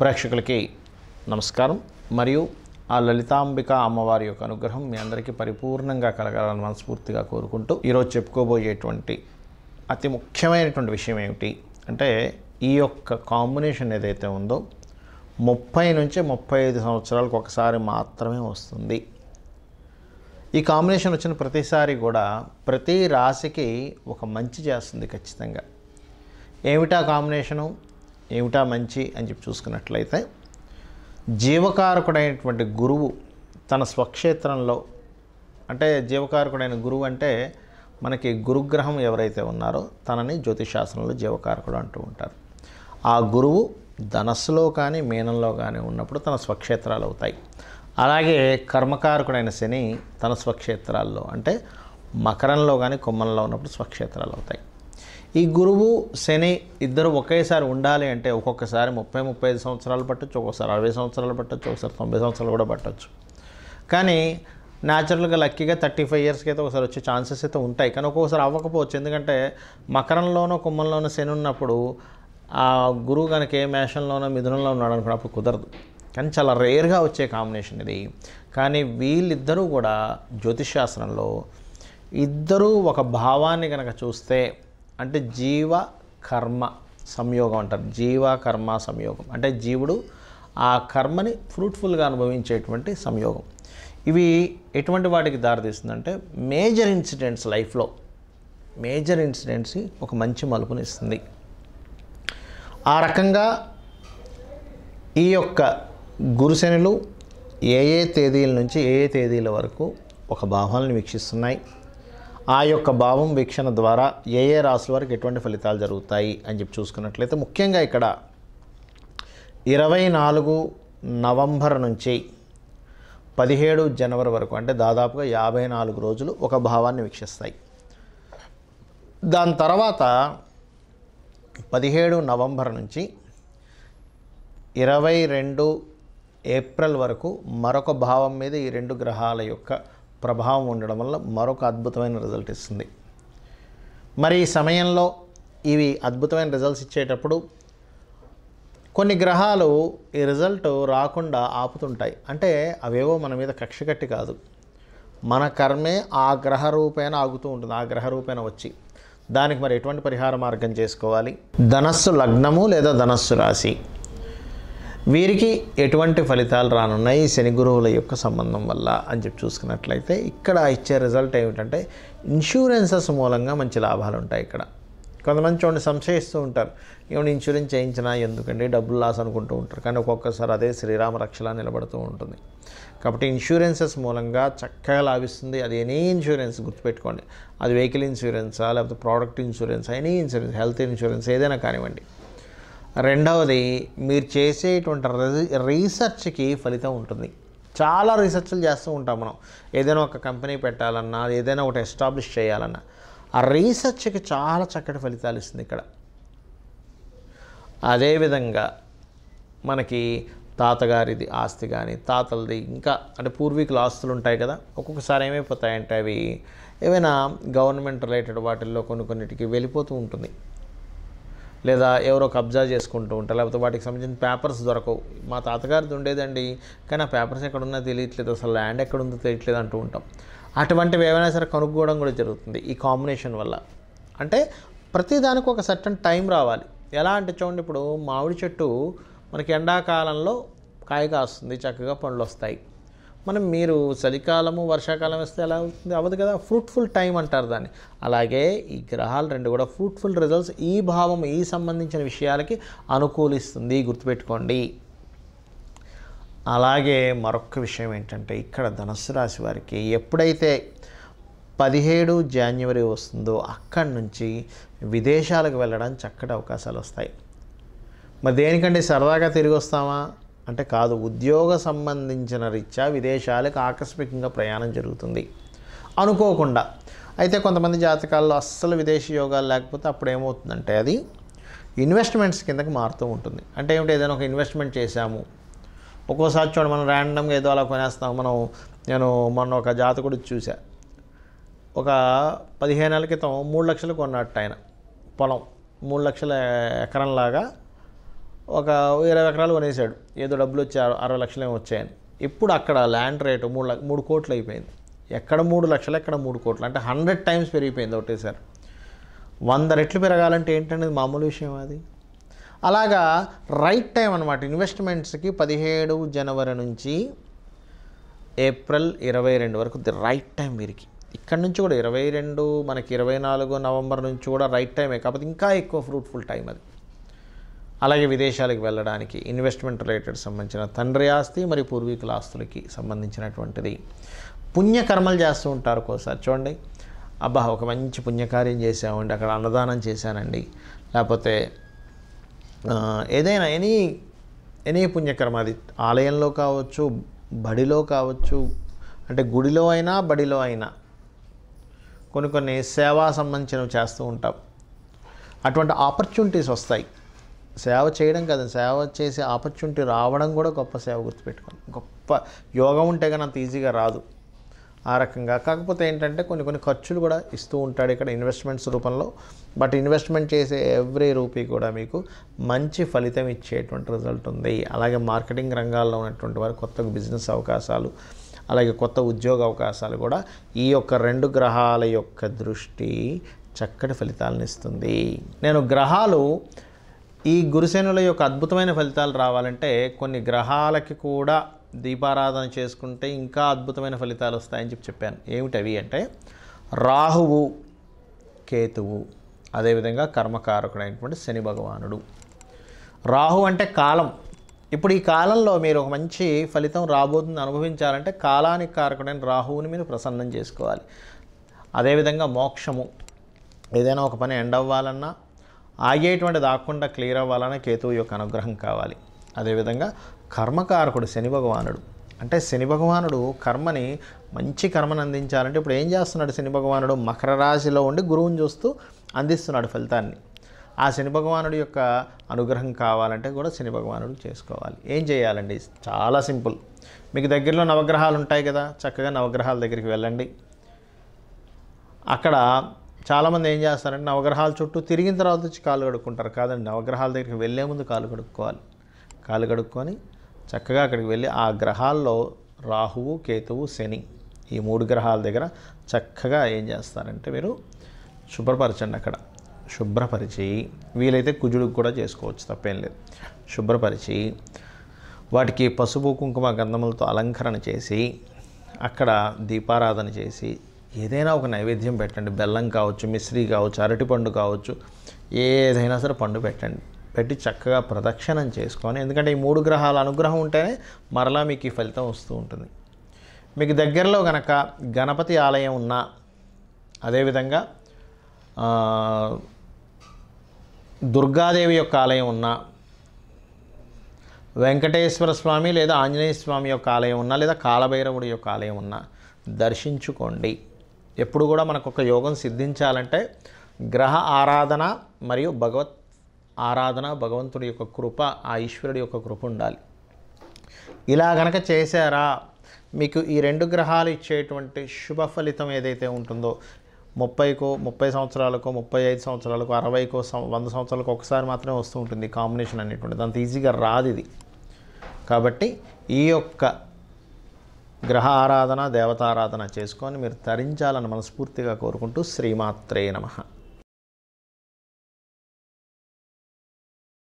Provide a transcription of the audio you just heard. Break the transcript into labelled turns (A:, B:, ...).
A: ప్రేక్షకులకి నమస్కారం మరియు ఆ లలితాంబిక అమ్మవారి యొక్క అనుగ్రహం మీ అందరికీ పరిపూర్ణంగా కలగాలని మనస్ఫూర్తిగా కోరుకుంటూ ఈరోజు చెప్పుకోబోయేటువంటి అతి ముఖ్యమైనటువంటి విషయం ఏమిటి అంటే ఈ యొక్క కాంబినేషన్ ఏదైతే ఉందో ముప్పై నుంచి ముప్పై ఐదు సంవత్సరాలకు ఒకసారి మాత్రమే వస్తుంది ఈ కాంబినేషన్ వచ్చిన ప్రతిసారి కూడా ప్రతి రాశికి ఒక మంచి చేస్తుంది ఖచ్చితంగా ఏమిటా కాంబినేషను ఏమిటా మంచి అని చెప్పి చూసుకున్నట్లయితే జీవకారకుడైనటువంటి గురువు తన స్వక్షేత్రంలో అంటే జీవకారకుడైన గురువు అంటే మనకి గురుగ్రహం ఎవరైతే ఉన్నారో తనని జ్యోతిశాస్త్రంలో జీవకారకుడు అంటూ ఉంటారు ఆ గురువు ధనస్సులో కానీ మీనంలో కానీ ఉన్నప్పుడు తన స్వక్షేత్రాలు అవుతాయి అలాగే కర్మకారకుడైన శని తన స్వక్షేత్రాల్లో అంటే మకరంలో కానీ కుమ్మంలో ఉన్నప్పుడు స్వక్షేత్రాలు అవుతాయి ఈ గురువు శని ఇద్దరు ఒకేసారి ఉండాలి అంటే ఒక్కొక్కసారి ముప్పై ముప్పై ఐదు సంవత్సరాలు పట్టచ్చు ఒక్కొక్కసారి అరవై సంవత్సరాలు పట్టచ్చు ఒకసారి తొంభై సంవత్సరాలు కూడా పట్టచ్చు కానీ న్యాచురల్గా లక్కీగా థర్టీ ఫైవ్ ఇయర్స్కి అయితే ఒకసారి వచ్చే ఛాన్సెస్ అయితే ఉంటాయి కానీ ఒక్కొక్కసారి అవ్వకపోవచ్చు ఎందుకంటే మకరంలోనో కుమ్మంలోనో శని ఉన్నప్పుడు ఆ గురువు కనుక ఏ మేషంలోనో మిథునంలో ఉన్నాడు అనుకున్నప్పుడు అప్పుడు కుదరదు కానీ చాలా రేర్గా వచ్చే కాంబినేషన్ ఇది కానీ వీళ్ళిద్దరూ కూడా జ్యోతిష్ శాస్త్రంలో ఇద్దరూ ఒక భావాన్ని కనుక చూస్తే అంటే జీవ కర్మ సంయోగం అంటారు జీవ కర్మ సంయోగం అంటే జీవుడు ఆ కర్మని ఫ్రూట్ఫుల్గా అనుభవించేటువంటి సంయోగం ఇవి ఎటువంటి వాటికి దారితీస్తుందంటే మేజర్ ఇన్సిడెంట్స్ లైఫ్లో మేజర్ ఇన్సిడెంట్స్ ఒక మంచి మలుపునిస్తుంది ఆ రకంగా ఈ యొక్క గురుశనులు ఏ ఏ తేదీల నుంచి ఏ ఏ తేదీల వరకు ఒక భావాలను వీక్షిస్తున్నాయి ఆ యొక్క భావం వీక్షణ ద్వారా ఏ ఏ రాశుల వారికి ఎటువంటి ఫలితాలు జరుగుతాయి అని చెప్పి చూసుకున్నట్లయితే ముఖ్యంగా ఇక్కడ ఇరవై నాలుగు నవంబర్ నుంచి పదిహేడు జనవరి వరకు అంటే దాదాపుగా యాభై నాలుగు రోజులు ఒక భావాన్ని వీక్షిస్తాయి దాని తర్వాత పదిహేడు నవంబర్ నుంచి ఇరవై రెండు ఏప్రిల్ వరకు మరొక భావం మీద ఈ రెండు గ్రహాల యొక్క ప్రభావం ఉండడం వల్ల మరొక అద్భుతమైన రిజల్ట్ ఇస్తుంది మరి ఈ సమయంలో ఇవి అద్భుతమైన రిజల్ట్స్ ఇచ్చేటప్పుడు కొన్ని గ్రహాలు ఈ రిజల్ట్ రాకుండా ఆపుతుంటాయి అంటే అవేవో మన మీద కక్ష కట్టి కాదు మన కర్మే ఆ గ్రహ రూపేణ ఆగుతూ ఉంటుంది ఆ గ్రహ రూపేణ వచ్చి దానికి మరి ఎటువంటి పరిహార మార్గం చేసుకోవాలి ధనస్సు లగ్నము లేదా ధనస్సు రాశి వీరికి ఎటువంటి ఫలితాలు రానున్నాయి శని గురువుల యొక్క సంబంధం వల్ల అని చెప్పి చూసుకున్నట్లయితే ఇక్కడ ఇచ్చే రిజల్ట్ ఏమిటంటే ఇన్సూరెన్సెస్ మూలంగా మంచి లాభాలు ఉంటాయి ఇక్కడ కొంతమంది చూడండి సంశయిస్తూ ఉంటారు ఏమైనా ఇన్సూరెన్స్ చేయించినా ఎందుకండి డబ్బులు లాస్ అనుకుంటూ ఉంటారు కానీ ఒక్కొక్కసారి అదే శ్రీరామ రక్షలా నిలబడుతూ ఉంటుంది కాబట్టి ఇన్సూరెన్సెస్ మూలంగా చక్కగా లాభిస్తుంది అది ఎనీ ఇన్సూరెన్స్ గుర్తుపెట్టుకోండి అది వెహికల్ ఇన్సూరెన్సా లేకపోతే product insurance any insurance health insurance ఏదైనా కానివ్వండి రెండవది మీరు చేసేటువంటి రీసెర్చ్కి ఫలితం ఉంటుంది చాలా రీసెర్చ్లు చేస్తూ ఉంటాం మనం ఏదైనా ఒక కంపెనీ పెట్టాలన్నా ఏదైనా ఒకటి ఎస్టాబ్లిష్ చేయాలన్నా ఆ రీసెర్చ్కి చాలా చక్కటి ఫలితాలు ఇస్తుంది ఇక్కడ అదేవిధంగా మనకి తాతగారిది ఆస్తి కానీ తాతలది ఇంకా అంటే పూర్వీకుల ఆస్తులు ఉంటాయి కదా ఒక్కొక్కసారి ఏమైపోతాయంటే అవి ఏమైనా గవర్నమెంట్ రిలేటెడ్ వాటిల్లో కొన్ని కొన్నిటికి వెళ్ళిపోతూ ఉంటుంది లేదా ఎవరో కబ్జా చేసుకుంటూ ఉంటారు లేకపోతే వాటికి సంబంధించిన పేపర్స్ దొరకవు మా తాతగారిది ఉండేదండి కానీ ఆ పేపర్స్ ఎక్కడున్నా తెలియట్లేదు అసలు ల్యాండ్ ఎక్కడుందో తెలియట్లేదు అంటూ ఉంటాం అటువంటివి ఏమైనా సరే కనుక్కోవడం కూడా జరుగుతుంది ఈ కాంబినేషన్ వల్ల అంటే ప్రతిదానికి ఒక సర్టన్ టైం రావాలి ఎలా అంటే చూడండి ఇప్పుడు మామిడి చెట్టు మనకి ఎండాకాలంలో కాయ కాస్తుంది చక్కగా పండ్లు వస్తాయి మనం మీరు చలికాలము వర్షాకాలం వస్తే ఎలా అవుతుంది అవ్వదు కదా ఫ్రూట్ఫుల్ టైం అంటారు దాన్ని అలాగే ఈ గ్రహాలు రెండు కూడా ఫ్రూట్ఫుల్ రిజల్ట్స్ ఈ భావం ఈ సంబంధించిన విషయాలకి అనుకూలిస్తుంది గుర్తుపెట్టుకోండి అలాగే మరొక విషయం ఏంటంటే ఇక్కడ ధనస్సు రాశి వారికి ఎప్పుడైతే పదిహేడు జాన్యువరి వస్తుందో అక్కడి నుంచి విదేశాలకు వెళ్ళడానికి చక్కటి అవకాశాలు వస్తాయి మరి దేనికంటే సరదాగా తిరిగి వస్తామా అంటే కాదు ఉద్యోగ సంబంధించిన రీత్యా విదేశాలకు ఆకస్మికంగా ప్రయాణం జరుగుతుంది అనుకోకుండా అయితే కొంతమంది జాతకాల్లో అస్సలు విదేశీ యోగాలు లేకపోతే అప్పుడు ఏమవుతుందంటే అది ఇన్వెస్ట్మెంట్స్ కిందకి మారుతూ ఉంటుంది అంటే ఏమిటి ఏదైనా ఒక ఇన్వెస్ట్మెంట్ చేశాము ఒక్కోసారి చూడండి మనం ర్యాండమ్గా ఏదో అలా కొనేస్తాం మనం నేను మొన్న ఒక జాతకుడు చూసా ఒక పదిహేను నెలల క్రితం మూడు లక్షలు కొన్నట్టు ఆయన పొలం మూడు లక్షల ఎకరంలాగా ఒక ఇరవై ఎకరాలు కొనేసాడు ఏదో డబ్బులు వచ్చి అరవై లక్షలు వచ్చాయని ఇప్పుడు అక్కడ ల్యాండ్ రేటు మూడు మూడు కోట్లు అయిపోయింది ఎక్కడ మూడు లక్షలు ఎక్కడ మూడు కోట్లు అంటే హండ్రెడ్ టైమ్స్ పెరిగిపోయింది ఒకటేసారి వంద రెట్లు పెరగాలంటే ఏంటనేది మామూలు విషయం అది అలాగా రైట్ టైం అనమాట ఇన్వెస్ట్మెంట్స్కి పదిహేడు జనవరి నుంచి ఏప్రిల్ ఇరవై రెండు వరకు ది రైట్ టైం వీరికి ఇక్కడ నుంచి కూడా ఇరవై రెండు మనకి ఇరవై నాలుగు నవంబర్ నుంచి కూడా రైట్ టైమే కాకపోతే ఇంకా ఎక్కువ ఫ్రూట్ఫుల్ టైం అది అలాగే విదేశాలకు వెళ్ళడానికి ఇన్వెస్ట్మెంట్ రిలేటెడ్ సంబంధించిన తండ్రి ఆస్తి మరియు పూర్వీకుల ఆస్తులకి సంబంధించినటువంటిది పుణ్యకర్మలు చేస్తూ ఉంటారు ఒకసారి చూడండి అబ్బా ఒక మంచి పుణ్యకార్యం చేసామండి అక్కడ అన్నదానం చేశానండి లేకపోతే ఏదైనా ఎనీ ఎనీ పుణ్యకర్మ అది ఆలయంలో కావచ్చు బడిలో కావచ్చు అంటే గుడిలో అయినా బడిలో అయినా కొన్ని కొన్ని సేవా సంబంధించినవి చేస్తూ ఉంటాం అటువంటి ఆపర్చునిటీస్ వస్తాయి సేవ చేయడం కాదు సేవ చేసే ఆపర్చునిటీ రావడం కూడా గొప్ప సేవ గుర్తుపెట్టుకోండి గొప్ప యోగం ఉంటే కానీ అంత ఈజీగా రాదు ఆ రకంగా కాకపోతే ఏంటంటే కొన్ని కొన్ని ఖర్చులు కూడా ఇస్తూ ఉంటాడు ఇక్కడ ఇన్వెస్ట్మెంట్స్ రూపంలో బట్ ఇన్వెస్ట్మెంట్ చేసే ఎవ్రీ రూపీ కూడా మీకు మంచి ఫలితం ఇచ్చేటువంటి రిజల్ట్ ఉంది అలాగే మార్కెటింగ్ రంగాల్లో ఉన్నటువంటి వారు కొత్త బిజినెస్ అవకాశాలు అలాగే కొత్త ఉద్యోగ అవకాశాలు కూడా ఈ యొక్క రెండు గ్రహాల యొక్క దృష్టి చక్కటి ఫలితాలను ఇస్తుంది నేను గ్రహాలు ఈ గురుసేనుల యొక్క అద్భుతమైన ఫలితాలు రావాలంటే కొన్ని గ్రహాలకి కూడా దీపారాధన చేసుకుంటే ఇంకా అద్భుతమైన ఫలితాలు వస్తాయని చెప్పి చెప్పాను ఏమిటవి అంటే రాహువు కేతువు అదేవిధంగా కర్మకారకుడైనటువంటి శని భగవానుడు రాహు అంటే కాలం ఇప్పుడు ఈ కాలంలో మీరు ఒక మంచి ఫలితం రాబోతుంది అనుభవించాలంటే కాలానికి కారకుడైన రాహువుని మీరు ప్రసన్నం చేసుకోవాలి అదేవిధంగా మోక్షము ఏదైనా ఒక పని ఎండవ్వాలన్నా అవ్వాలన్నా ఆగేటువంటి దాక్కుండా క్లియర్ అవ్వాలనే కేతువు యొక్క అనుగ్రహం కావాలి అదేవిధంగా కర్మకారకుడు శని భగవానుడు అంటే శని భగవానుడు కర్మని మంచి కర్మను అందించాలంటే ఇప్పుడు ఏం చేస్తున్నాడు శని భగవానుడు మకర రాశిలో ఉండి గురువుని చూస్తూ అందిస్తున్నాడు ఫలితాన్ని ఆ శని భగవానుడి యొక్క అనుగ్రహం కావాలంటే కూడా శని భగవానుడు చేసుకోవాలి ఏం చేయాలండి చాలా సింపుల్ మీకు దగ్గరలో నవగ్రహాలు ఉంటాయి కదా చక్కగా నవగ్రహాల దగ్గరికి వెళ్ళండి అక్కడ చాలామంది ఏం చేస్తారంటే నవగ్రహాల చుట్టూ తిరిగిన తర్వాత వచ్చి కాలు కడుక్కుంటారు కాదండి నవగ్రహాల దగ్గరికి వెళ్ళే ముందు కాలు కడుక్కోవాలి కాలు కడుక్కొని చక్కగా అక్కడికి వెళ్ళి ఆ గ్రహాల్లో రాహువు కేతువు శని ఈ మూడు గ్రహాల దగ్గర చక్కగా ఏం చేస్తారంటే మీరు శుభ్రపరచండి అక్కడ శుభ్రపరిచి వీలైతే కుజుడికి కూడా చేసుకోవచ్చు తప్పేం లేదు శుభ్రపరిచి వాటికి పసుపు కుంకుమ గంధములతో అలంకరణ చేసి అక్కడ దీపారాధన చేసి ఏదైనా ఒక నైవేద్యం పెట్టండి బెల్లం కావచ్చు మిశ్రీ కావచ్చు అరటిపండు కావచ్చు ఏదైనా సరే పండు పెట్టండి పెట్టి చక్కగా ప్రదక్షిణం చేసుకొని ఎందుకంటే ఈ మూడు గ్రహాల అనుగ్రహం ఉంటేనే మరలా మీకు ఈ ఫలితం వస్తూ ఉంటుంది మీకు దగ్గరలో గనక గణపతి ఆలయం ఉన్నా అదేవిధంగా దుర్గాదేవి యొక్క ఆలయం ఉన్నా వెంకటేశ్వర స్వామి లేదా ఆంజనేయ స్వామి యొక్క ఆలయం ఉన్నా లేదా కాలభైరవుడి యొక్క ఆలయం ఉన్నా దర్శించుకోండి ఎప్పుడు కూడా మనకు ఒక యోగం సిద్ధించాలంటే గ్రహ ఆరాధన మరియు భగవత్ ఆరాధన భగవంతుడి యొక్క కృప ఆ ఈశ్వరుడి యొక్క కృప ఉండాలి ఇలా గనక చేశారా మీకు ఈ రెండు గ్రహాలు ఇచ్చేటువంటి శుభ ఫలితం ఏదైతే ఉంటుందో ముప్పైకో ముప్పై సంవత్సరాలకో ముప్పై ఐదు సంవత్సరాలకు అరవైకో వంద సంవత్సరాలకు ఒకసారి మాత్రమే వస్తూ ఉంటుంది కాంబినేషన్ అనేటువంటిది అంత ఈజీగా రాదు ఇది కాబట్టి ఈ యొక్క గ్రహ ఆరాధన దేవతారాధన చేసుకొని మీరు తరించాలని మనస్ఫూర్తిగా కోరుకుంటూ శ్రీమాత్రే నమ